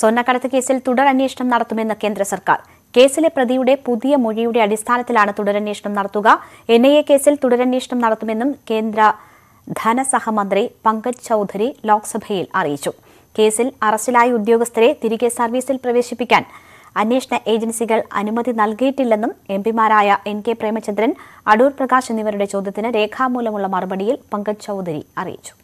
സ്വർണ്ണക്കടത്ത് കേസിൽ തുടരന്വേഷണം നടത്തുമെന്ന് കേന്ദ്ര സർക്കാർ കേസിലെ പ്രതിയുടെ പുതിയ മൊഴിയുടെ അടിസ്ഥാനത്തിലാണ് തുടരന്വേഷണം നടത്തുക എൻ കേസിൽ തുടരന്വേഷണം നടത്തുമെന്നും കേന്ദ്ര ധനസഹമന്ത്രി പങ്കജ് ചൌധരി ലോക്സഭയിൽ അറിയിച്ചു കേസിൽ അറസ്റ്റിലായ ഉദ്യോഗസ്ഥരെ തിരികെ സർവീസിൽ പ്രവേശിപ്പിക്കാൻ അന്വേഷണ ഏജൻസികൾ അനുമതി നൽകിയിട്ടില്ലെന്നും എംപിമാരായ എൻ കെ പ്രേമചന്ദ്രൻ അടൂർ പ്രകാശ് എന്നിവരുടെ ചോദ്യത്തിന് രേഖാമൂലമുള്ള മറുപടിയിൽ പങ്കജ് ചൌധരി അറിയിച്ചു